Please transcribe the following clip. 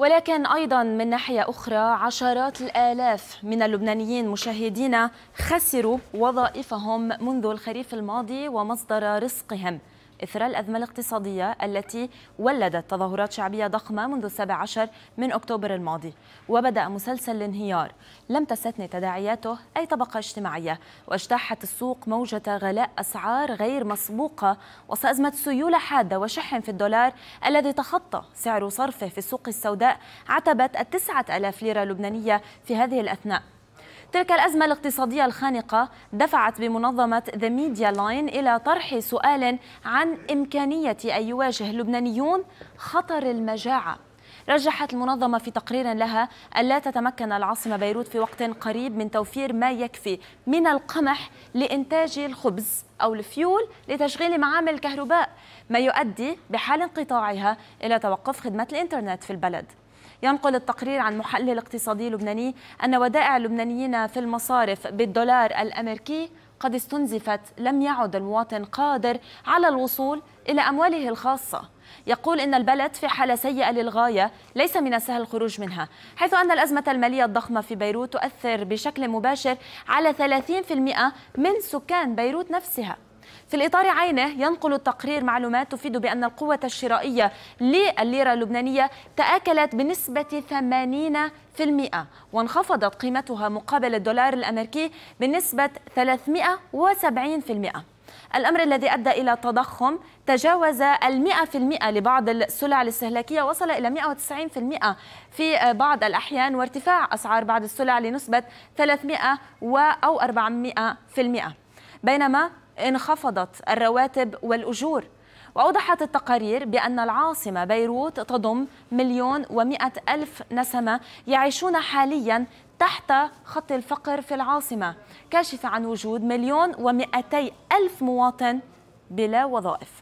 ولكن أيضا من ناحية أخرى عشرات الآلاف من اللبنانيين مشاهدين خسروا وظائفهم منذ الخريف الماضي ومصدر رزقهم إثر الأزمة الاقتصادية التي ولدت تظاهرات شعبية ضخمة منذ 17 من أكتوبر الماضي وبدأ مسلسل الانهيار لم تستثني تداعياته أي طبقة اجتماعية واجتاحت السوق موجة غلاء أسعار غير مسبوقة وسأزمة سيولة حادة وشحن في الدولار الذي تخطى سعر صرفه في السوق السوداء عتبة التسعة ألاف ليرة لبنانية في هذه الأثناء تلك الأزمة الاقتصادية الخانقة دفعت بمنظمة ذا ميديا لاين إلى طرح سؤال عن إمكانية أن يواجه اللبنانيون خطر المجاعة رجحت المنظمة في تقرير لها ألا تتمكن العاصمة بيروت في وقت قريب من توفير ما يكفي من القمح لإنتاج الخبز أو الفيول لتشغيل معامل الكهرباء ما يؤدي بحال انقطاعها إلى توقف خدمة الإنترنت في البلد ينقل التقرير عن محلل اقتصادي لبناني أن ودائع اللبنانيين في المصارف بالدولار الأمريكي قد استنزفت لم يعد المواطن قادر على الوصول إلى أمواله الخاصة يقول إن البلد في حالة سيئة للغاية ليس من السهل الخروج منها حيث أن الأزمة المالية الضخمة في بيروت تؤثر بشكل مباشر على 30% من سكان بيروت نفسها في الإطار عينه ينقل التقرير معلومات تفيد بأن القوة الشرائية للليرة اللبنانية تآكلت بنسبة 80% وانخفضت قيمتها مقابل الدولار الأمريكي بنسبة 370%. الأمر الذي أدى إلى تضخم تجاوز المئة في المئة لبعض السلع الاستهلاكية وصل إلى 190 في المئة في بعض الأحيان وارتفاع أسعار بعض السلع لنسبة 300 أو 400 في المئة بينما انخفضت الرواتب والأجور وأوضحت التقارير بأن العاصمة بيروت تضم مليون ومئة ألف نسمة يعيشون حاليا تحت خط الفقر في العاصمة كاشفة عن وجود مليون ومئتي ألف مواطن بلا وظائف